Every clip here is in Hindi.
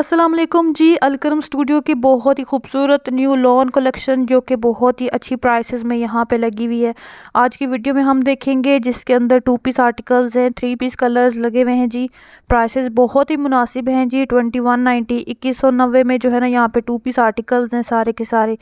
असलम जी अलकरम स्टूडियो की बहुत ही खूबसूरत न्यू लॉन कलेक्शन जो कि बहुत ही अच्छी प्राइसेस में यहाँ पे लगी हुई है आज की वीडियो में हम देखेंगे जिसके अंदर टू पीस आर्टिकल्स हैं थ्री पीस कलर्स लगे हुए हैं जी प्राइसेस बहुत ही मुनासिब हैं जी ट्वेंटी वन नाइन्टी इक्कीस सौ नब्बे में जो है ना यहाँ पे टू पीस आर्टिकल्स हैं सारे के सारे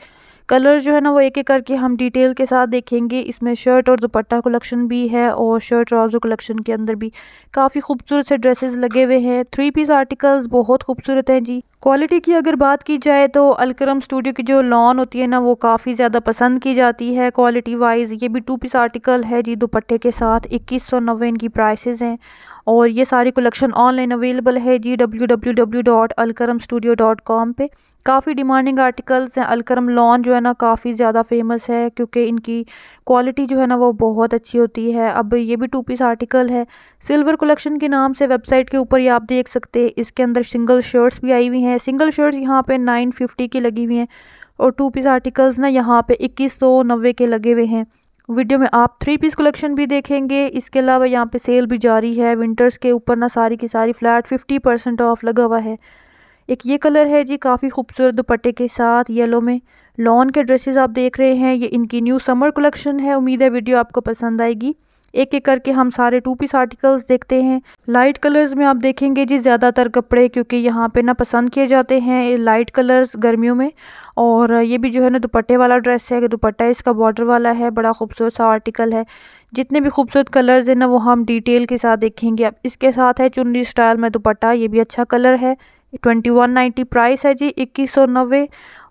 कलर जो है ना वो एक एक करके हम डिटेल के साथ देखेंगे इसमें शर्ट और दुपट्टा कलेक्शन भी है और शर्ट ट्राउज़र कलेक्शन के अंदर भी काफ़ी खूबसूरत से ड्रेसेस लगे हुए हैं थ्री पीस आर्टिकल्स बहुत खूबसूरत हैं जी क्वालिटी की अगर बात की जाए तो अलक्रम स्टूडियो की जो लॉन होती है ना वो काफ़ी ज़्यादा पसंद की जाती है क्वालिटी वाइज ये भी टू पीस आर्टिकल है जी दुपट्टे के साथ इक्कीस सौ नब्बे इनकी प्राइस हैं और ये सारी कलेक्शन ऑनलाइन अवेलेबल है जी W W W dot Alkaram studio dot com पर काफ़ी डिमांडिंग आर्टिकल्स हैं अलक्रम लॉन जो है ना काफ़ी ज़्यादा फेमस है क्योंकि इनकी क्वालिटी जो है ना वो बहुत अच्छी होती है अब ये भी टू पीस आर्टिकल है सिल्वर कलेक्शन के नाम से वेबसाइट के ऊपर ये आप देख सकते हैं इसके अंदर सिंगल शर्ट्स भी आई हुई हैं हैं सिंगल शर्ट्स यहाँ पे नाइन फिफ्टी की लगी हुई हैं और टू पीस आर्टिकल्स ना यहाँ पे इक्कीस सौ नब्बे के लगे हुए हैं वीडियो में आप थ्री पीस कलेक्शन भी देखेंगे इसके अलावा यहाँ पे सेल भी जारी है विंटर्स के ऊपर ना सारी की सारी फ्लैट फिफ्टी परसेंट ऑफ लगा हुआ है एक ये कलर है जी काफ़ी खूबसूरत दुपट्टे के साथ येलो में लॉन के ड्रेसेस आप देख रहे हैं ये इनकी न्यू समर कलेक्शन है उम्मीद है वीडियो आपको पसंद आएगी एक एक करके हम सारे टू पीस आर्टिकल्स देखते हैं लाइट कलर्स में आप देखेंगे जी ज़्यादातर कपड़े क्योंकि यहाँ पे ना पसंद किए जाते हैं लाइट कलर्स गर्मियों में और ये भी जो है ना दुपट्टे वाला ड्रेस है दुपट्टा इसका बॉर्डर वाला है बड़ा खूबसूरत सा आर्टिकल है जितने भी खूबसूरत कलर्स हैं ना वो हम डिटेल के साथ देखेंगे अब इसके साथ है चुनरी स्टाइल में दुपट्टा ये भी अच्छा कलर है ट्वेंटी वन नाइन्टी प्राइस है जी इक्कीस सौ नब्बे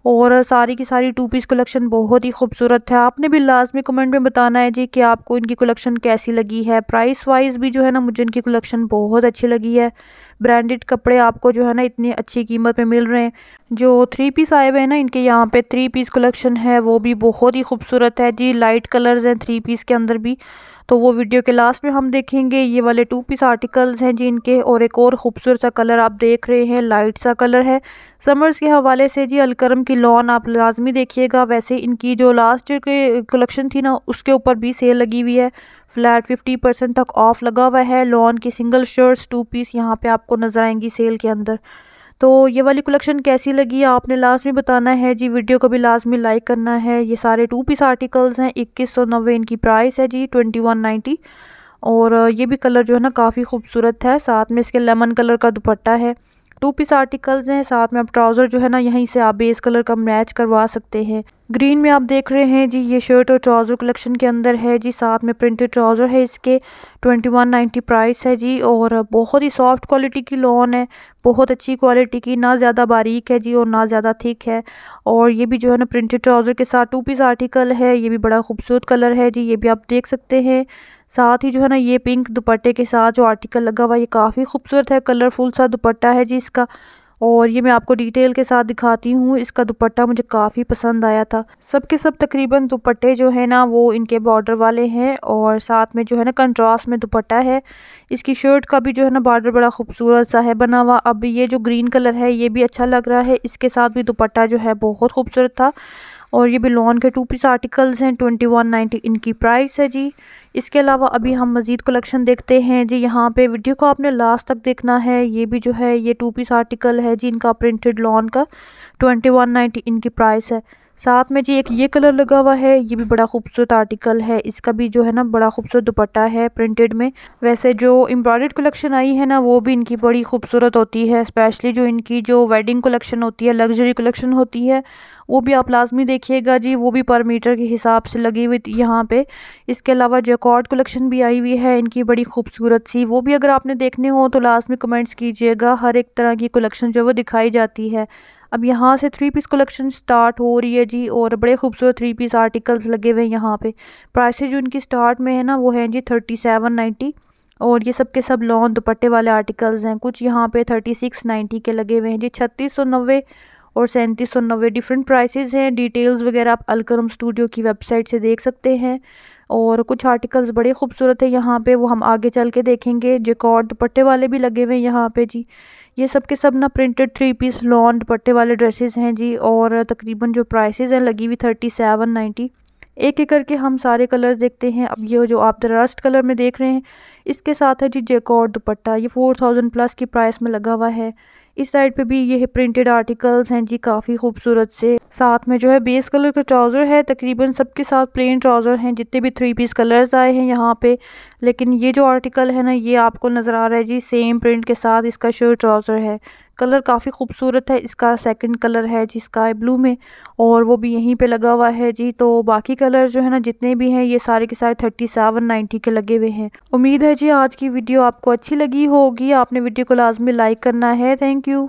और सारी की सारी टू पीस कलेक्शन बहुत ही खूबसूरत है आपने भी लास्ट में कमेंट में बताना है जी कि आपको इनकी कलेक्शन कैसी लगी है प्राइस वाइज भी जो है ना मुझे इनकी कलेक्शन बहुत अच्छी लगी है ब्रांडेड कपड़े आपको जो है ना इतनी अच्छी कीमत पे मिल रहे हैं जो थ्री पीस आए हुए हैं ना इनके यहाँ पे थ्री पीस कलेक्शन है वो भी बहुत ही खूबसूरत है जी लाइट कलर्स हैं थ्री पीस के अंदर भी तो वो वीडियो के लास्ट में हम देखेंगे ये वाले टू पीस आर्टिकल्स हैं जी इनके और एक और खूबसूरत सा कलर आप देख रहे हैं लाइट सा कलर है समर्स के हवाले से जी अलकरम की लॉन आप लाजमी देखिएगा वैसे इनकी जो लास्ट के कलेक्शन थी ना उसके ऊपर भी सेल लगी हुई है फ्लैट फिफ्टी परसेंट तक ऑफ लगा हुआ है लॉन की सिंगल शर्ट्स टू पीस यहाँ पे आपको नज़र आएंगी सेल के अंदर तो ये वाली कलेक्शन कैसी लगी आपने लास्ट में बताना है जी वीडियो को भी लास्ट में लाइक करना है ये सारे टू पीस आर्टिकल्स हैं इक्कीस सौ नब्बे इनकी प्राइस है जी ट्वेंटी वन नाइन्टी और ये भी कलर जो है ना काफ़ी खूबसूरत है साथ में इसके लेमन कलर का दुपट्टा है टू पीस आर्टिकल्स हैं साथ में आप ट्राउज़र जो है ना यहीं से आप बेस कलर का मैच करवा सकते हैं ग्रीन में आप देख रहे हैं जी ये शर्ट और ट्राउजर कलेक्शन के अंदर है जी साथ में प्रिंटेड ट्राउजर है इसके 2190 प्राइस है जी और बहुत ही सॉफ्ट क्वालिटी की लॉन है बहुत अच्छी क्वालिटी की ना ज़्यादा बारीक है जी और ना ज़्यादा थिक है और ये भी जो है ना प्रिंटेड ट्राउज़र के साथ टू पीस आर्टिकल है ये भी बड़ा खूबसूरत कलर है जी ये भी आप देख सकते हैं साथ ही जो है ना ये पिंक दुपट्टे के साथ जो आर्टिकल लगा हुआ ये काफ़ी खूबसूरत है कलरफुल सा दुपट्टा है जी इसका और ये मैं आपको डिटेल के साथ दिखाती हूँ इसका दुपट्टा मुझे काफ़ी पसंद आया था सब के सब तकरीबन दुपट्टे जो है ना वो इनके बॉर्डर वाले हैं और साथ में जो है ना कंट्रास्ट में दुपट्टा है इसकी शर्ट का भी जो है ना बॉर्डर बड़ा खूबसूरत सा है बना हुआ अब ये जो ग्रीन कलर है ये भी अच्छा लग रहा है इसके साथ भी दुपट्टा जो है बहुत खूबसूरत था और ये बिलोन के टू पीस आर्टिकल्स हैं ट्वेंटी वन नाइन्टी इनकी प्राइस है जी इसके अलावा अभी हम मज़ीद कलेक्शन देखते हैं जी यहाँ पे वीडियो को आपने लास्ट तक देखना है ये भी जो है ये टू पीस आर्टिकल है जी इनका प्रिंटेड लॉन का ट्वेंटी वन नाइन्टी इनकी प्राइस है साथ में जी एक ये कलर लगा हुआ है ये भी बड़ा खूबसूरत आर्टिकल है इसका भी जो है ना बड़ा खूबसूरत दुपट्टा है प्रिंटेड में वैसे जो एम्ब्रॉयड कलेक्शन आई है ना वो भी इनकी बड़ी खूबसूरत होती है स्पेशली जो इनकी जो वेडिंग कलेक्शन होती है लग्जरी कलेक्शन होती है वो भी आप लाजमी देखिएगा जी वो भी पर मीटर के हिसाब से लगी हुई यहाँ पे इसके अलावा जैकॉर्ड कलेक्शन भी आई हुई है इनकी बड़ी खूबसूरत सी वो भी अगर आपने देखने हो तो लाजमी कमेंट्स कीजिएगा हर एक तरह की कलेक्शन जो है वो दिखाई जाती है अब यहाँ से थ्री पीस कलेक्शन स्टार्ट हो रही है जी और बड़े खूबसूरत थ्री पीस आर्टिकल्स लगे हुए हैं यहाँ पे प्राइस जो इनकी स्टार्ट में है ना वो है जी थर्टी सेवन नाइन्टी और ये सब के सब लॉन्ग दुपट्टे वाले आर्टिकल्स हैं कुछ यहाँ पे थर्टी सिक्स नाइन्टी के लगे हुए हैं जी छत्तीस सौ नब्बे और सैंतीस सौ नब्बे डिफरेंट प्राइसेज हैं डिटेल्स वगैरह आप अलकरम स्टूडियो की वेबसाइट से देख सकते हैं और कुछ आर्टिकल्स बड़े खूबसूरत हैं यहाँ पे वो हम आगे चल के देखेंगे जिकॉर्ड दुपट्टे वाले भी लगे हुए हैं यहाँ पे जी ये सब के सब ना प्रिंटेड थ्री पीस लॉन्ड दुपट्टे वाले ड्रेसेस हैं जी और तकरीबन जो प्राइसेस हैं लगी हुई थर्टी सेवन नाइन्टी एक एक करके हम सारे कलर्स देखते हैं अब ये जो आप रस्ट कलर में देख रहे हैं इसके साथ है जी जेकॉर्ड दुपट्टा ये फोर थाउजेंड प्लस की प्राइस में लगा हुआ है इस साइड पे भी ये प्रिंटेड आर्टिकल्स हैं जी काफ़ी खूबसूरत से साथ में जो है बेस कलर का ट्राउज़र है तकरीबन सबके साथ प्लेन ट्राउज़र हैं जितने भी थ्री पीस कलर्स आए हैं यहाँ पे लेकिन ये जो आर्टिकल है ना ये आपको नज़र आ रहा है जी सेम प्रिंट के साथ इसका शर्ट ट्राउज़र है कलर काफ़ी खूबसूरत है इसका सेकंड कलर है जी स्काई ब्लू में और वो भी यहीं पे लगा हुआ है जी तो बाकी कलर जो है ना जितने भी हैं ये सारे के सारे थर्टी सेवन नाइन्टी के लगे हुए हैं उम्मीद है जी आज की वीडियो आपको अच्छी लगी होगी आपने वीडियो को लाजमी लाइक करना है थैंक यू